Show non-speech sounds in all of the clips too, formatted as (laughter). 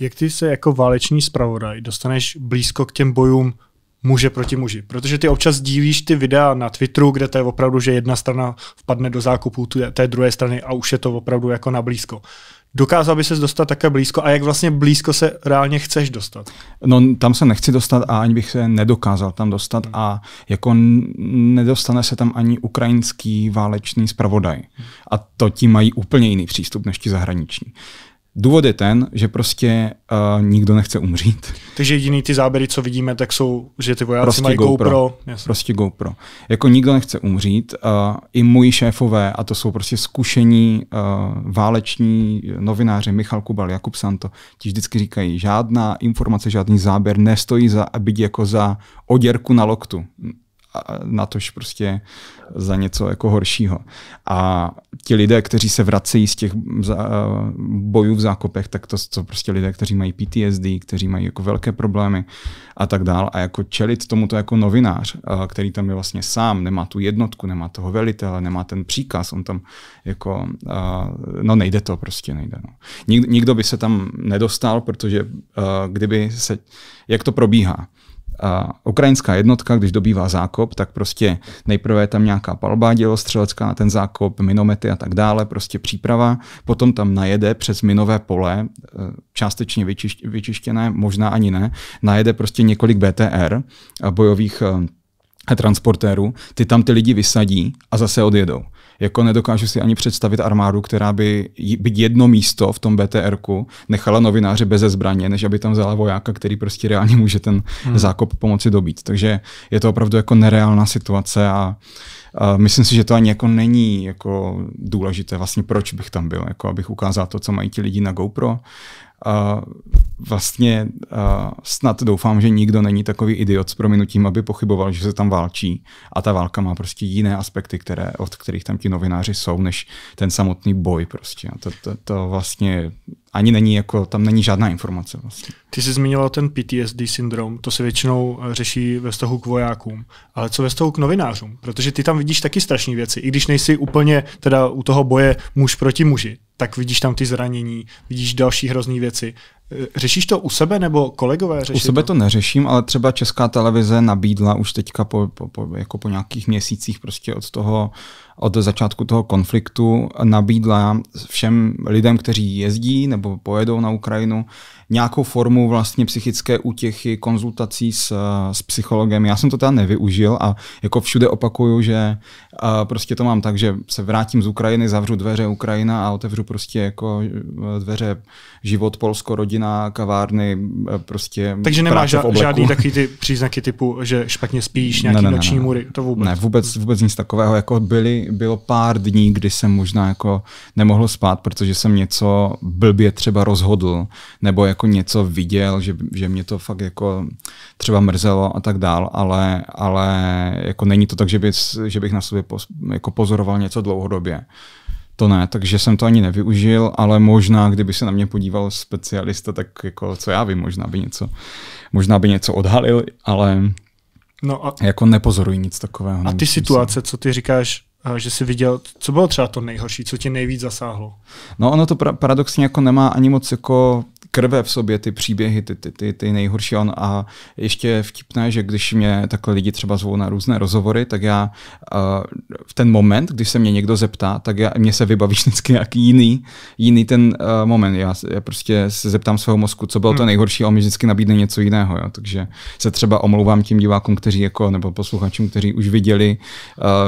Jak ty se jako váleční zpravodaj dostaneš blízko k těm bojům muže proti muži. Protože ty občas dílíš ty videa na Twitteru, kde to je opravdu, že jedna strana vpadne do zákupu té druhé strany a už je to opravdu jako na blízko. Dokázal by se dostat také blízko a jak vlastně blízko se reálně chceš dostat? No tam se nechci dostat a ani bych se nedokázal tam dostat hmm. a jako nedostane se tam ani ukrajinský válečný zpravodaj. Hmm. A to ti mají úplně jiný přístup než ti zahraniční. Důvod je ten, že prostě uh, nikdo nechce umřít. Takže jediný ty záběry, co vidíme, tak jsou, že ty vojáci prostě mají GoPro. GoPro. Prostě GoPro. Jako nikdo nechce umřít. Uh, I moji šéfové, a to jsou prostě zkušení uh, váleční novináři Michal Kubal, Jakub Santo, ti vždycky říkají, žádná informace, žádný záběr nestojí za, aby jako za oděrku na loktu na tož prostě za něco jako horšího. A ti lidé, kteří se vracejí z těch eh, bojů v zákopech, tak to jsou prostě lidé, kteří mají PTSD, kteří mají jako velké problémy a tak dál. A jako čelit tomuto jako novinář, eh, který tam je vlastně sám, nemá tu jednotku, nemá toho velitele, nemá ten příkaz, on tam jako, eh, no nejde to prostě, nejde. No. nikdo by se tam nedostal, protože kdyby se, jak to probíhá, a ukrajinská jednotka, když dobývá zákop, tak prostě nejprve je tam nějaká palba dělostřelecká na ten zákop, minomety a tak dále, prostě příprava, potom tam najede přes minové pole, eh, částečně vyčištěné, možná ani ne, najede prostě několik BTR eh, bojových eh, transportérů, ty tam ty lidi vysadí a zase odjedou. Jako nedokážu si ani představit armádu, která by byť jedno místo v tom btr nechala novináře bez zbraně, než aby tam vzala vojáka, který prostě reálně může ten hmm. zákop pomoci dobít. Takže je to opravdu jako nereálná situace a Uh, myslím si, že to ani jako není jako důležité, vlastně proč bych tam byl, jako abych ukázal to, co mají ti lidi na GoPro. Uh, vlastně uh, snad doufám, že nikdo není takový idiot s prominutím, aby pochyboval, že se tam válčí a ta válka má prostě jiné aspekty, které, od kterých tam ti novináři jsou, než ten samotný boj prostě. A to, to, to vlastně ani není jako, tam není žádná informace vlastně. Ty jsi zmínila ten PTSD syndrom, to se většinou eh, řeší ve vztahu k vojákům, ale co ve vztahu k novinářům? Protože ty tam vidíš taky strašné věci, i když nejsi úplně teda u toho boje muž proti muži, tak vidíš tam ty zranění, vidíš další hrozné věci. E, řešíš to u sebe nebo kolegové řeší? U sebe to? to neřeším, ale třeba česká televize nabídla už teďka po, po, po, jako po nějakých měsících prostě od toho od začátku toho konfliktu nabídla všem lidem, kteří jezdí nebo pojedou na Ukrajinu, nějakou formu vlastně psychické útěchy, konzultací s, s psychologem. Já jsem to teda nevyužil a jako všude opakuju, že prostě to mám tak, že se vrátím z Ukrajiny, zavřu dveře Ukrajina a otevřu prostě jako e, dveře život, Polsko, rodina, kavárny, e, prostě Takže ža- žádný takový ty (laughs) příznaky typu, že špatně spíš, nějaký ne, ne, noční ne, ne. mury, to vůbec? Ne, vůbec, vůbec nic takového, jako byly, bylo pár dní, kdy jsem možná jako nemohl spát, protože jsem něco blbě třeba rozhodl, nebo jako něco viděl, že, že mě to fakt jako třeba mrzelo a tak dál, ale, ale jako není to tak, že, by, že bych na sobě poz, jako pozoroval něco dlouhodobě. To ne, takže jsem to ani nevyužil, ale možná, kdyby se na mě podíval specialista, tak jako, co já vím, možná by něco, možná by něco odhalil, ale No a, jako nepozoruji nic takového. A ty situace, co ty říkáš, že jsi viděl, co bylo třeba to nejhorší, co tě nejvíc zasáhlo? No ono to pra- paradoxně jako nemá ani moc jako krve v sobě ty příběhy, ty, ty, ty, ty nejhorší on a ještě vtipné, že když mě takhle lidi třeba zvou na různé rozhovory, tak já uh, v ten moment, když se mě někdo zeptá, tak já, mě se vybaví (laughs) vždycky nějaký jiný, jiný ten uh, moment. Já, já prostě se zeptám svého mozku, co bylo hmm. to nejhorší a on mi vždycky nabídne něco jiného. Jo. Takže se třeba omlouvám tím divákům, kteří jako, nebo posluchačům, kteří už viděli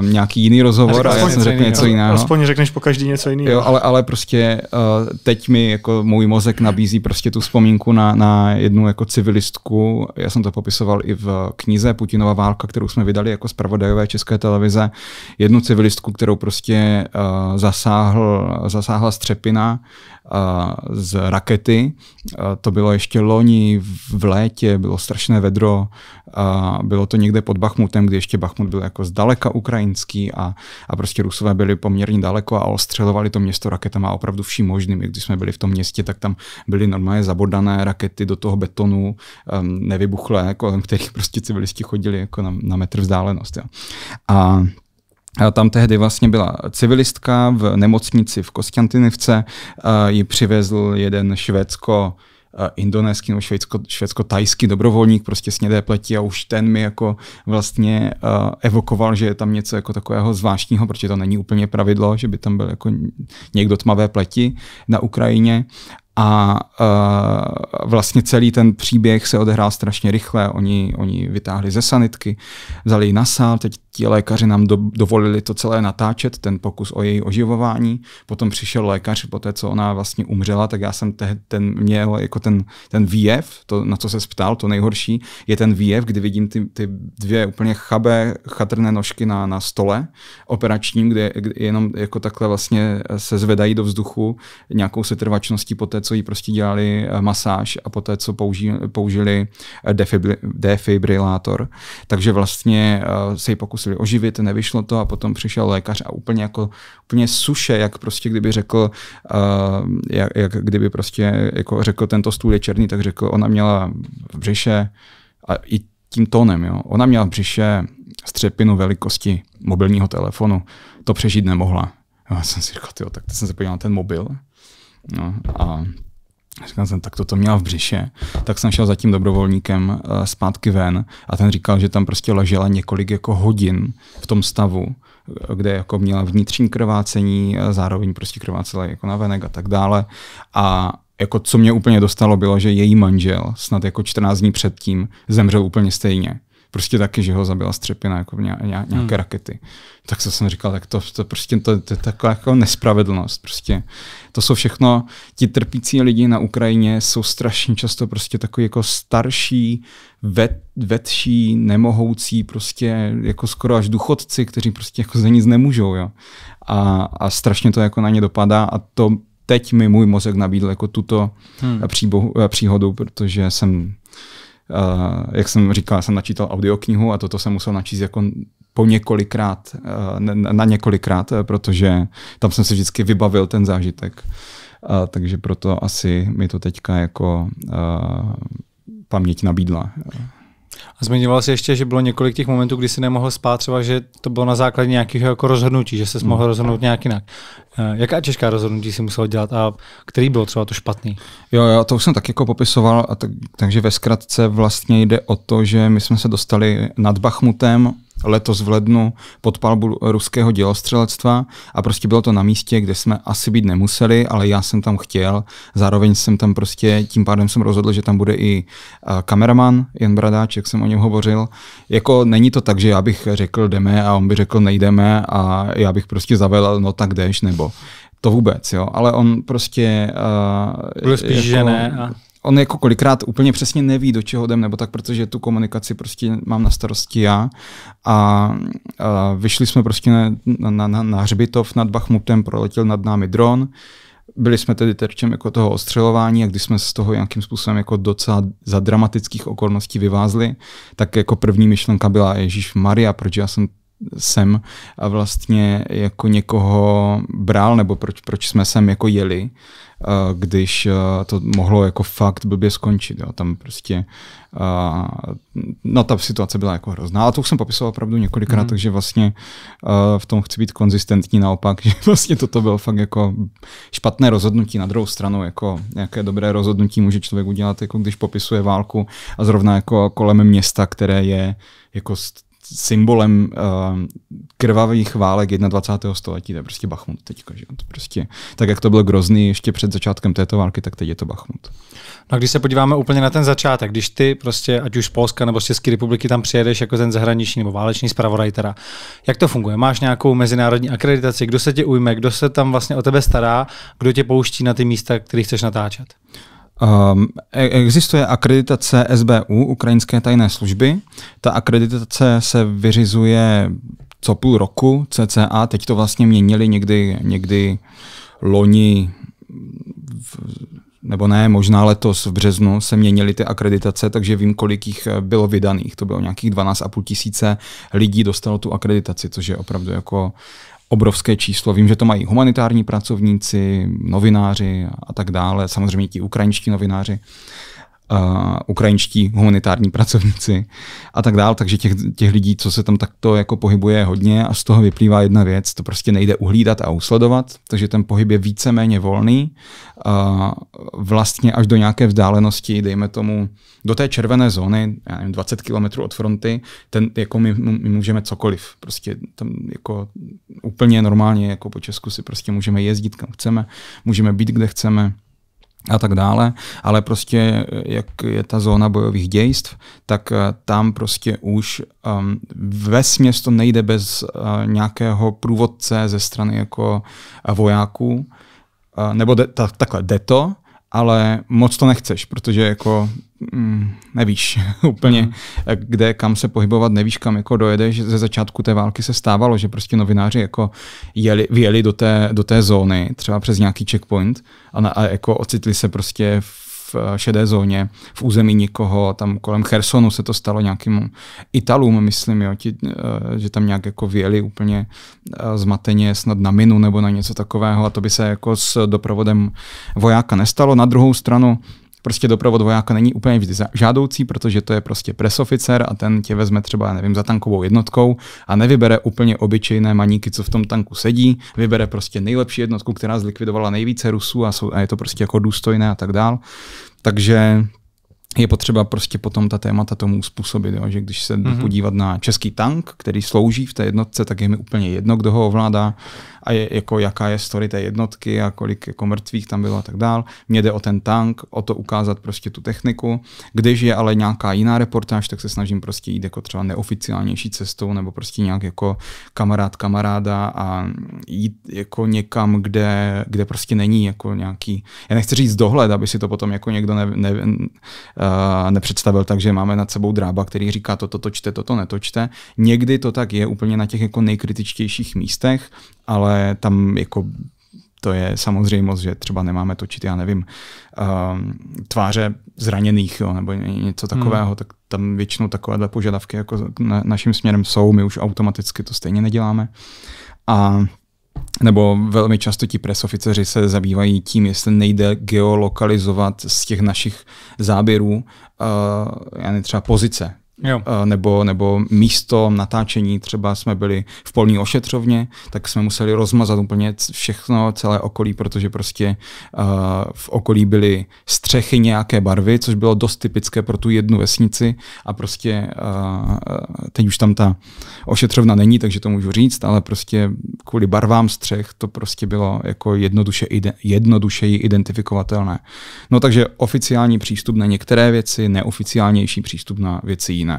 uh, nějaký jiný rozhovor a, a já jsem řekl něco jiného. Aspoň řekneš po každý něco jiného. Jo, ale, ale prostě uh, teď mi jako můj mozek nabízí prostě tu vzpomínku na, na jednu jako civilistku. Já jsem to popisoval i v knize Putinova válka, kterou jsme vydali jako zpravodajové České televize. Jednu civilistku, kterou prostě uh, zasáhl, zasáhla střepina uh, z rakety. Uh, to bylo ještě loni v létě, bylo strašné vedro. Uh, bylo to někde pod Bachmutem, kdy ještě Bachmut byl jako zdaleka ukrajinský a, a prostě Rusové byli poměrně daleko a ostřelovali to město raketama opravdu vším možným. I když jsme byli v tom městě, tak tam byly normálně zabodané rakety do toho betonu, um, nevybuchlé, kolem jako, kterých prostě civilisti chodili jako na, na metr vzdálenost. Jo. A tam tehdy vlastně byla civilistka v nemocnici v Kostjantinivce, ji přivezl jeden švédsko indonéský nebo švédsko, švédsko-tajský dobrovolník prostě snědé pleti a už ten mi jako vlastně uh, evokoval, že je tam něco jako takového zvláštního, protože to není úplně pravidlo, že by tam byl jako někdo tmavé pleti na Ukrajině a uh, vlastně celý ten příběh se odehrál strašně rychle. Oni, oni vytáhli ze sanitky, vzali ji na sál, teď ti lékaři nám do, dovolili to celé natáčet, ten pokus o její oživování. Potom přišel lékař, po té, co ona vlastně umřela, tak já jsem te, ten měl jako ten, ten výjev, to, na co se ptal, to nejhorší, je ten výjev, kdy vidím ty, ty dvě úplně chabé, chatrné nožky na, na stole operačním, kde, kde jenom jako takhle vlastně se zvedají do vzduchu nějakou setrvačností po té, co jí prostě dělali eh, masáž a po té, co použi, použili eh, defibrilátor. Takže vlastně eh, se jí pokus zkusili oživit, nevyšlo to a potom přišel lékař a úplně jako úplně suše, jak prostě kdyby řekl, uh, jak, jak, kdyby prostě jako řekl tento stůl je černý, tak řekl, ona měla v břiše a i tím tónem, jo. Ona měla v břiše střepinu velikosti mobilního telefonu. To přežít nemohla. Já jsem si říkal, tyjo, tak to jsem se podíval na ten mobil. No, a Říkal jsem, tak to to měla v břiše. Tak jsem šel za tím dobrovolníkem eh, zpátky ven a ten říkal, že tam prostě ležela několik jako hodin v tom stavu, eh, kde jako měla vnitřní krvácení, eh, zároveň prostě krvácela jako na venek a tak dále. A jako co mě úplně dostalo bylo, že její manžel snad jako 14 dní předtím zemřel úplně stejně prostě taky, že ho zabila střepina, jako nějaké hmm. rakety. Tak se jsem říkal, tak to, to prostě to, to je taková jako nespravedlnost. Prostě. To jsou všechno, ti trpící lidi na Ukrajině jsou strašně často prostě takový jako starší, vet, vetší, nemohoucí, prostě jako skoro až důchodci, kteří prostě jako za nic nemůžou. Jo. A, a strašně to jako na ně dopadá a to teď mi můj mozek nabídl jako tuto hmm. příbohu, příhodu, protože jsem Eh, jak jsem říkal, jsem načítal audioknihu a toto jsem musel načíst jako po několikrát, eh, na několikrát, eh, protože tam jsem si vždycky vybavil ten zážitek. takže proto asi mi to teďka jako paměť nabídla. A zmiňoval jsi ještě, že bylo několik těch momentů, kdy jsi nemohl spát, třeba že to bylo na základě nějakého jako rozhodnutí, že se hmm. mohl rozhodnout nějak jinak. Eh, jaká těžká rozhodnutí si musel dělat a který byl třeba to špatný? Jo, jo, to už jsem tak jako popisoval, a tak, takže ve zkratce vlastně jde o to, že my jsme se dostali nad Bachmutem letos v lednu pod palbu ruského dělostřelectva a prostě bylo to na místě, kde jsme asi být nemuseli, ale já jsem tam chtěl. Zároveň jsem tam prostě, tím pádem jsem rozhodl, že tam bude i eh, kameraman Jan Bradáč, jak jsem o něm hovořil. Jako není to tak, že já bych řekl jdeme a on by řekl nejdeme a já bych prostě zavedl, no tak jdeš, nebo to vůbec, jo, ale on prostě... Uh, eh, Byl spíš, jako, že ne. A on jako kolikrát úplně přesně neví, do čeho jdem, nebo tak, protože tu komunikaci prostě mám na starosti já. A, a vyšli jsme prostě na, na, na, na hřbitov nad Bachmutem, proletěl nad námi dron. Byli jsme tedy terčem jako toho ostřelování a když jsme z toho nějakým způsobem jako docela za dramatických okolností vyvázli, tak jako první myšlenka byla Ježíš Maria, proč já jsem sem a vlastně jako někoho bral, nebo proč, proč jsme sem jako jeli, eh, když eh, to mohlo jako fakt blbě skončit. Jo. Tam prostě, eh, no ta situace byla jako hrozná, ale to už jsem popisoval opravdu několikrát, mm. takže vlastně v tom chci být konzistentní naopak, (laughs) že vlastně toto bylo fakt jako špatné rozhodnutí. Na druhou stranu, jako nějaké dobré rozhodnutí může člověk udělat, jako když popisuje válku a zrovna jako kolem města, které je jako symbolem uh, krvavých válek 21. století, to je prostě Bachmut teďka, že? To prostě, tak jak to byl Grozný ještě před začátkem této války, tak teď je to Bachmut. No a když se podíváme úplně na ten začátek, když ty prostě, ať už z Polska nebo z České republiky tam přijedeš jako ten zahraniční nebo váleční zpravodaj teda, jak to funguje? Máš nějakou mezinárodní akreditaci, kdo se tě ujme, kdo se tam vlastně o tebe stará, kdo tě pouští na ty místa, které chceš natáčet? Um, existuje akreditace SBU, Ukrajinské tajné služby. Ta akreditace se vyřizuje co půl roku CCA, teď to vlastně měnili někdy, někdy loni v nebo ne, možná letos v březnu se měnily ty akreditace, takže vím, kolik jich eh, bylo vydaných. To bylo nějakých 12,5 tisíce lidí dostalo tu akreditaci, což je opravdu jako obrovské číslo. Vím, že to mají humanitární pracovníci, novináři a tak dále, samozřejmě ti ukrajinští novináři uh, ukrajinští humanitární pracovníci a tak dál. Takže těch, těch lidí, co se tam takto jako pohybuje hodně a z toho vyplývá jedna věc, to prostě nejde uhlídat a usledovat, takže ten pohyb je víceméně volný. Uh, vlastně až do nějaké vzdálenosti, dejme tomu, do té červené zóny, já nevím, 20 km od fronty, ten, jako my, my můžeme cokoliv. Prostě tam jako úplně normálně, jako po Česku si prostě můžeme jezdit, kam chceme, můžeme být, kde chceme a tak dále, ale prostě eh, jak je ta zóna bojových dějstv, tak eh, tam prostě už um, ve směs to nejde bez uh, nějakého průvodce ze strany jako vojáků, uh, nebo de, ta, takhle jde to, ale moc to nechceš, protože jako mm, nevíš (laughs) úplně, mm. kde kam se pohybovat, nevíš kam jako dojedeš. Ze začátku té války se stávalo, že prostě novináři jako jeli, vyjeli do té, do té zóny, třeba přes nějaký checkpoint a, na, a jako ocitli se prostě v v eh, šedé zóně, v území nikoho, tam kolem Chersonu se to stalo nějakým Italům, myslím, jo, ti, eh, že tam nějak jako vyjeli úplně eh, zmateně snad na minu nebo na něco takového a to by se jako s doprovodem vojáka nestalo. Na druhou stranu prostě doprovod vojáka není úplně vždy žádoucí, protože to je prostě presoficer a ten tě vezme třeba, nevím, za tankovou jednotkou a nevybere úplně obyčejné maníky, co v tom tanku sedí, vybere prostě nejlepší jednotku, která zlikvidovala nejvíce Rusů a, jsou, a je to prostě jako důstojné a tak dál. Takže je potřeba prostě potom ta témata tomu způsobit, jo? že když se mm-hmm. podívat na český tank, který slouží v té jednotce, tak je mi úplně jedno, kdo ho ovládá a je, jako jaká je story té jednotky a kolik jako mrtvých tam bylo a tak dál. Mně jde o ten tank, o to ukázat prostě tu techniku. Když je ale nějaká jiná reportáž, tak se snažím prostě jít jako třeba neoficiálnější cestou nebo prostě nějak jako kamarád kamaráda a jít jako někam, kde, kde prostě není jako nějaký, já nechci říct dohled, aby si to potom jako někdo ne, ne, Eh, nepředstavil tak, že máme nad sebou drába, který říká toto točte, to čte, toto netočte. Někdy to tak je úplně na těch jako nejkritičtějších místech, ale tam jako to je samozřejmost, že třeba nemáme točit, já nevím, eh, tváře zraněných jo, nebo něco hmm. takového, hmm. tak tam většinou takovéhle požadavky jako na, naším směrem jsou, my už automaticky to stejně neděláme. A nebo velmi často ti presoficeři se zabývají tím, jestli nejde geolokalizovat z těch našich záběrů uh, třeba pozice Jo. Eh, nebo, nebo místo natáčení, třeba jsme byli v polní ošetřovně, tak jsme museli rozmazat úplně všechno, celé okolí, protože prostě uh, v okolí byly střechy nějaké barvy, což bylo dost typické pro tu jednu vesnici a prostě uh, teď už tam ta ošetřovna není, takže to můžu říct, ale prostě kvůli barvám střech to prostě bylo jako jednoduše ide, jednodušeji identifikovatelné. No takže oficiální přístup na některé věci, neoficiálnější přístup na věci jiné.